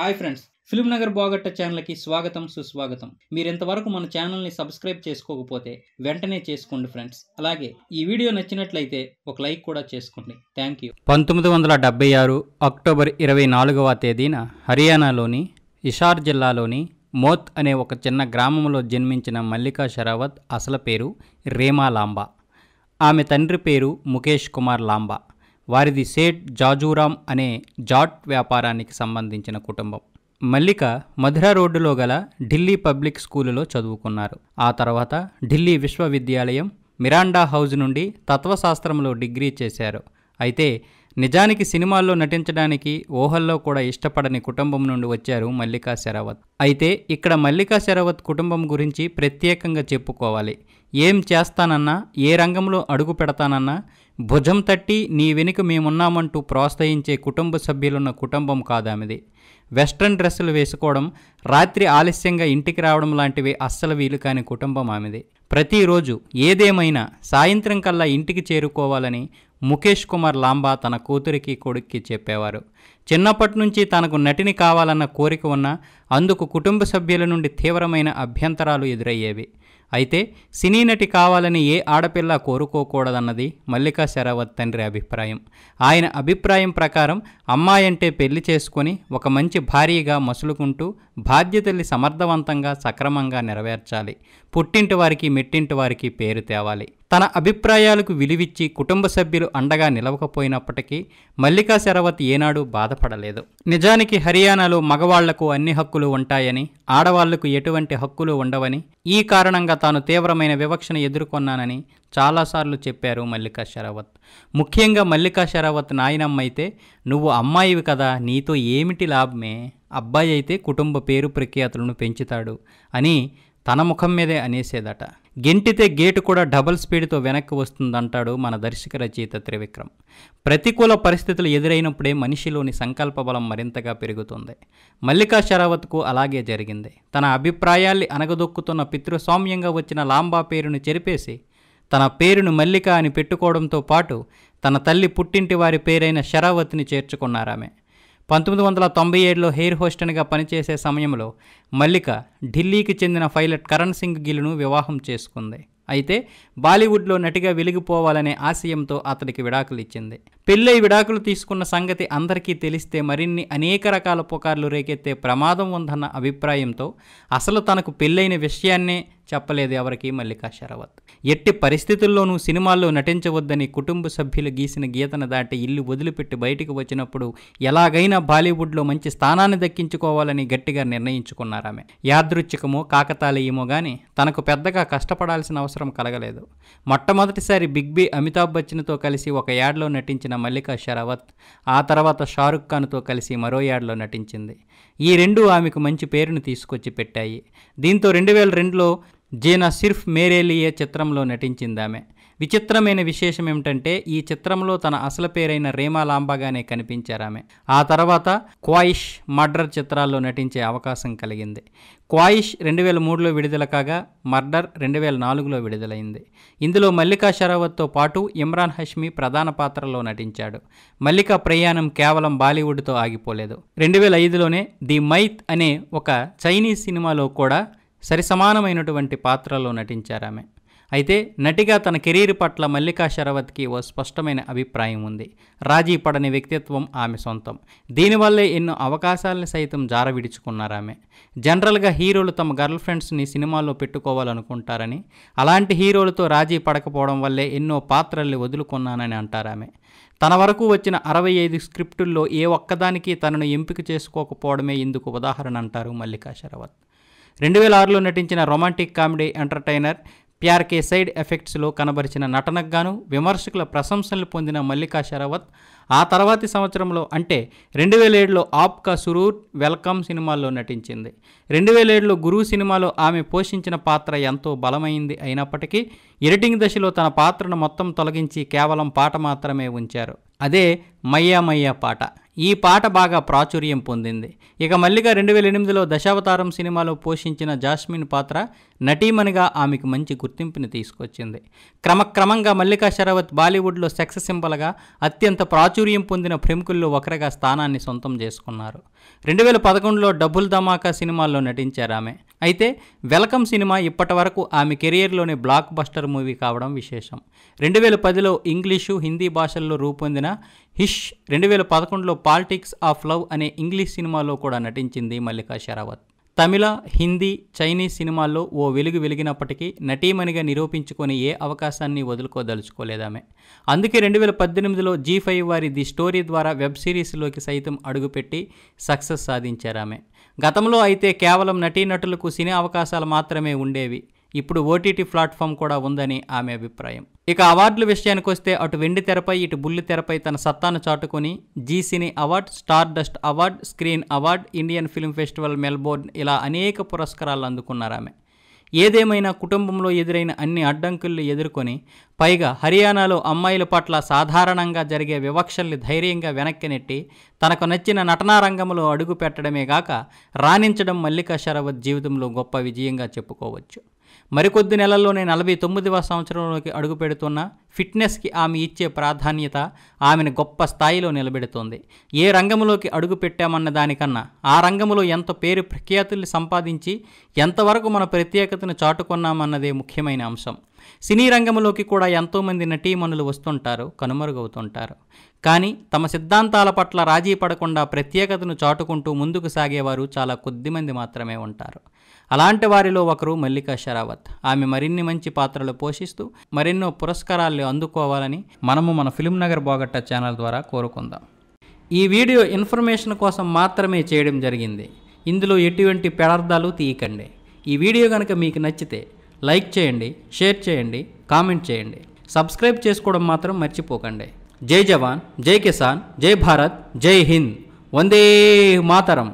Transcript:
hi friends film Nagar బాగట్ట ఛానల్కి స్వాగతం సుస్వాగతం మీరు ఇంతవరకు మన ఛానల్ని సబ్స్క్రైబ్ చేసుకోకపోతే వెంటనే చేసుకోండి ఫ్రెండ్స్ అలాగే ఈ వీడియో నచ్చినట్లయితే ఒక లైక్ కూడా చేసుకోండి థ్యాంక్ యూ పంతొమ్మిది వందల డెబ్బై ఆరు అక్టోబర్ ఇరవై నాలుగవ తేదీన హర్యానాలోని ఇషార్ జిల్లాలోని మోత్ అనే ఒక చిన్న గ్రామంలో జన్మించిన మల్లికా షరావత్ అసలు పేరు రేమా లాంబా ఆమె తండ్రి పేరు ముఖేష్ కుమార్ లాంబా వారిది సేట్ జాజూరాం అనే జాట్ వ్యాపారానికి సంబంధించిన కుటుంబం మల్లిక మధుర రోడ్డులో గల ఢిల్లీ పబ్లిక్ స్కూలులో చదువుకున్నారు ఆ తర్వాత ఢిల్లీ విశ్వవిద్యాలయం మిరాండా హౌజ్ నుండి తత్వశాస్త్రంలో డిగ్రీ చేశారు అయితే నిజానికి సినిమాల్లో నటించడానికి ఓహల్లో కూడా ఇష్టపడని కుటుంబం నుండి వచ్చారు మల్లికా శరావత్ అయితే ఇక్కడ మల్లికా శరావత్ కుటుంబం గురించి ప్రత్యేకంగా చెప్పుకోవాలి ఏం చేస్తానన్నా ఏ రంగంలో అడుగు పెడతానన్నా భుజం తట్టి నీ వెనుక మేమున్నామంటూ ప్రోత్సహించే కుటుంబ సభ్యులున్న కుటుంబం కాదామిది వెస్ట్రన్ డ్రెస్సులు వేసుకోవడం రాత్రి ఆలస్యంగా ఇంటికి రావడం లాంటివి అస్సలు వీలు కాని కుటుంబం ఆమెది ప్రతిరోజు ఏదేమైనా సాయంత్రం కల్లా ఇంటికి చేరుకోవాలని ముఖేష్ కుమార్ లాంబా తన కూతురికి కొడుక్కి చెప్పేవారు చిన్నప్పటి నుంచి తనకు నటిని కావాలన్న కోరిక ఉన్నా అందుకు కుటుంబ సభ్యుల నుండి తీవ్రమైన అభ్యంతరాలు ఎదురయ్యేవి అయితే సినీ నటి కావాలని ఏ ఆడపిల్ల కోరుకోకూడదన్నది మల్లికా శరావత్ తండ్రి అభిప్రాయం ఆయన అభిప్రాయం ప్రకారం అమ్మాయంటే పెళ్లి చేసుకొని ఒక మంచి భారీగా మసులుకుంటూ బాధ్యతల్ని సమర్థవంతంగా సక్రమంగా నెరవేర్చాలి పుట్టింటి వారికి మెట్టింటి వారికి పేరు తేవాలి తన అభిప్రాయాలకు విలువిచ్చి కుటుంబ సభ్యులు అండగా నిలవకపోయినప్పటికీ మల్లికా శరవత్ ఏనాడు బాధ బాధపడలేదు నిజానికి హర్యానాలో మగవాళ్లకు అన్ని హక్కులు ఉంటాయని ఆడవాళ్లకు ఎటువంటి హక్కులు ఉండవని ఈ కారణంగా తాను తీవ్రమైన వివక్షను ఎదుర్కొన్నానని చాలాసార్లు చెప్పారు మల్లికా షరావత్ ముఖ్యంగా మల్లికా షరావత్ నాయనమ్మైతే నువ్వు అమ్మాయివి కదా నీతో ఏమిటి లాభమే అబ్బాయి అయితే కుటుంబ పేరు ప్రఖ్యాతులను పెంచుతాడు అని తన ముఖం మీదే అనేసేదట గెంటితే గేటు కూడా డబల్ స్పీడ్తో వెనక్కి వస్తుందంటాడు మన దర్శక రచయిత త్రివిక్రమ్ ప్రతికూల పరిస్థితులు ఎదురైనప్పుడే మనిషిలోని సంకల్ప బలం మరింతగా పెరుగుతుంది మల్లికా షరావత్కు అలాగే జరిగింది తన అభిప్రాయాల్ని అనగదొక్కుతున్న పితృస్వామ్యంగా వచ్చిన లాంబా పేరును చెరిపేసి తన పేరును మల్లిక అని పెట్టుకోవడంతో పాటు తన తల్లి పుట్టింటి వారి పేరైన శరావతిని చేర్చుకున్నారామె పంతొమ్మిది వందల తొంభై ఏడులో హెయిర్ హోస్టన్గా పనిచేసే సమయంలో మల్లిక ఢిల్లీకి చెందిన పైలట్ కరణ్ సింగ్ గిల్ను వివాహం చేసుకుంది అయితే బాలీవుడ్లో నటిగా వెలిగిపోవాలనే ఆశయంతో అతడికి విడాకులు ఇచ్చింది పెళ్ళై విడాకులు తీసుకున్న సంగతి అందరికీ తెలిస్తే మరిన్ని అనేక రకాల పుకార్లు రేకెత్తే ప్రమాదం ఉందన్న అభిప్రాయంతో అసలు తనకు పెళ్ళైన విషయాన్నే చెప్పలేదు ఎవరికి మల్లికా షరావత్ ఎట్టి పరిస్థితుల్లోనూ సినిమాల్లో నటించవద్దని కుటుంబ సభ్యులు గీసిన గీతను దాటి ఇల్లు వదిలిపెట్టి బయటికి వచ్చినప్పుడు ఎలాగైనా బాలీవుడ్లో మంచి స్థానాన్ని దక్కించుకోవాలని గట్టిగా నిర్ణయించుకున్నారు ఆమె యాదృచ్ఛికమో కాకతాళీయమో కానీ తనకు పెద్దగా కష్టపడాల్సిన అవసరం కలగలేదు మొట్టమొదటిసారి బిగ్ బి అమితాబ్ బచ్చన్తో కలిసి ఒక యాడ్లో నటించిన మల్లికా షరావత్ ఆ తర్వాత షారుఖ్ ఖాన్తో కలిసి మరో యాడ్లో నటించింది ఈ రెండు ఆమెకు మంచి పేరును తీసుకొచ్చి పెట్టాయి దీంతో రెండు వేల రెండులో జీనా సిర్ఫ్ మేరేలియే చిత్రంలో నటించిందామె విచిత్రమైన విశేషం ఏమిటంటే ఈ చిత్రంలో తన అసలు పేరైన రేమా లాంబాగానే కనిపించారామె ఆ తర్వాత క్వాయిష్ మర్డర్ చిత్రాల్లో నటించే అవకాశం కలిగింది క్వాయిష్ రెండు వేల మూడులో విడుదల కాగా మర్డర్ రెండు వేల నాలుగులో విడుదలైంది ఇందులో మల్లికా షరావత్తో పాటు ఇమ్రాన్ హష్మి ప్రధాన పాత్రలో నటించాడు మల్లికా ప్రయాణం కేవలం బాలీవుడ్తో ఆగిపోలేదు రెండు వేల ఐదులోనే ది మైత్ అనే ఒక చైనీస్ సినిమాలో కూడా సరి సమానమైనటువంటి పాత్రలో నటించారు ఆమె అయితే నటిగా తన కెరీర్ పట్ల మల్లికా శరవత్కి ఓ స్పష్టమైన అభిప్రాయం ఉంది రాజీ పడని వ్యక్తిత్వం ఆమె సొంతం దీనివల్లే ఎన్నో అవకాశాలను సైతం జారవిడుచుకున్నారు ఆమె జనరల్గా హీరోలు తమ గర్ల్ ఫ్రెండ్స్ని సినిమాల్లో పెట్టుకోవాలనుకుంటారని అలాంటి హీరోలతో రాజీ పడకపోవడం వల్లే ఎన్నో పాత్రల్ని వదులుకున్నానని అంటారు ఆమె తన వరకు వచ్చిన అరవై ఐదు స్క్రిప్టుల్లో ఏ ఒక్కదానికి తనను ఎంపిక చేసుకోకపోవడమే ఇందుకు ఉదాహరణ అంటారు మల్లికా శరవత్ రెండు వేల ఆరులో నటించిన రొమాంటిక్ కామెడీ ఎంటర్టైనర్ ప్యార్కే సైడ్ ఎఫెక్ట్స్లో కనబరిచిన నటనకు గాను విమర్శకుల ప్రశంసలు పొందిన మల్లికా శరావత్ ఆ తర్వాతి సంవత్సరంలో అంటే రెండు వేల ఏడులో ఆప్కా సురూర్ వెల్కమ్ సినిమాల్లో నటించింది రెండు వేల ఏడులో గురువు సినిమాలో ఆమె పోషించిన పాత్ర ఎంతో బలమైంది అయినప్పటికీ ఎడిటింగ్ దశలో తన పాత్రను మొత్తం తొలగించి కేవలం పాట మాత్రమే ఉంచారు అదే మయ్యా మయ్యా పాట ఈ పాట బాగా ప్రాచుర్యం పొందింది ఇక మల్లిగా రెండు వేల ఎనిమిదిలో దశావతారం సినిమాలో పోషించిన జాస్మిన్ పాత్ర నటీమణిగా ఆమెకు మంచి గుర్తింపుని తీసుకొచ్చింది క్రమక్రమంగా మల్లికా శరవత్ బాలీవుడ్లో సెక్స్ సింబల్గా అత్యంత ప్రాచుర్యం పొందిన ప్రముఖుల్లో ఒకరిగా స్థానాన్ని సొంతం చేసుకున్నారు రెండు వేల పదకొండులో డబుల్ ధమాకా సినిమాల్లో నటించారు ఆమె అయితే వెల్కమ్ సినిమా ఇప్పటి వరకు ఆమె కెరియర్లోని బ్లాక్ బస్టర్ మూవీ కావడం విశేషం రెండు వేల పదిలో ఇంగ్లీషు హిందీ భాషల్లో రూపొందిన హిష్ రెండు వేల పదకొండులో పాలిటిక్స్ ఆఫ్ లవ్ అనే ఇంగ్లీష్ సినిమాలో కూడా నటించింది మల్లికా షరావత్ తమిళ హిందీ చైనీస్ సినిమాల్లో ఓ వెలుగు వెలిగినప్పటికీ నటీమణిగా నిరూపించుకొని ఏ అవకాశాన్ని వదులుకోదలుచుకోలేదామె అందుకే రెండు వేల పద్దెనిమిదిలో జీ ఫైవ్ వారి ది స్టోరీ ద్వారా వెబ్ సిరీస్లోకి సైతం అడుగుపెట్టి సక్సెస్ సాధించారామె గతంలో అయితే కేవలం నటీనటులకు సినీ అవకాశాలు మాత్రమే ఉండేవి ఇప్పుడు ఓటీటీ ప్లాట్ఫామ్ కూడా ఉందని ఆమె అభిప్రాయం ఇక అవార్డుల విషయానికి వస్తే అటు వెండి తెరపై ఇటు బుల్లి తెరపై తన సత్తాను చాటుకొని Zee cine award stardust award screen award Indian film festival Melbourne ఇలా అనేక పురస్కారాలు అందుకున్నారు ఆమె ఏదేమైనా కుటుంబంలో ఎదురైన అన్ని అడ్డంకుల్ని ఎదుర్కొని పైగా హర్యానాలో అమ్మాయిల పట్ల సాధారణంగా జరిగే వివక్షల్ని ధైర్యంగా వెనక్కి నెట్టి తనకు నచ్చిన నటనా రంగంలో అడుగు పెట్టడమే కాక రాణించడం మల్లికా శరవత్ జీవితంలో గొప్ప విజయంగా చెప్పుకోవచ్చు మరికొద్ది నెలల్లోనే నలభై తొమ్మిదవ సంవత్సరంలోకి అడుగుపెడుతున్న ఫిట్నెస్కి ఆమె ఇచ్చే ప్రాధాన్యత ఆమెను గొప్ప స్థాయిలో నిలబెడుతోంది ఏ రంగంలోకి అడుగు పెట్టామన్న దానికన్నా ఆ రంగంలో ఎంత పేరు ప్రఖ్యాతుల్ని సంపాదించి ఎంతవరకు మన ప్రత్యేకతను చాటుకున్నామన్నదే ముఖ్యమైన అంశం సినీ రంగంలోకి కూడా ఎంతోమంది నటీమణులు వస్తుంటారు కనుమరుగవుతుంటారు కానీ తమ సిద్ధాంతాల పట్ల రాజీ పడకుండా ప్రత్యేకతను చాటుకుంటూ ముందుకు సాగేవారు చాలా కొద్దిమంది మాత్రమే ఉంటారు అలాంటి వారిలో ఒకరు మల్లికా షరావత్ ఆమె మరిన్ని మంచి పాత్రలు పోషిస్తూ మరెన్నో పురస్కారాలు అందుకోవాలని మనము మన ఫిలిం నగర్ బోగట్ట ఛానల్ ద్వారా కోరుకుందాం ఈ వీడియో ఇన్ఫర్మేషన్ కోసం మాత్రమే చేయడం జరిగింది ఇందులో ఎటువంటి పెడార్థాలు తీయకండి ఈ వీడియో కనుక మీకు నచ్చితే లైక్ చేయండి షేర్ చేయండి కామెంట్ చేయండి సబ్స్క్రైబ్ చేసుకోవడం మాత్రం మర్చిపోకండి జై జవాన్ జై కిసాన్ జై భారత్ జై హింద్ వందే మాతరం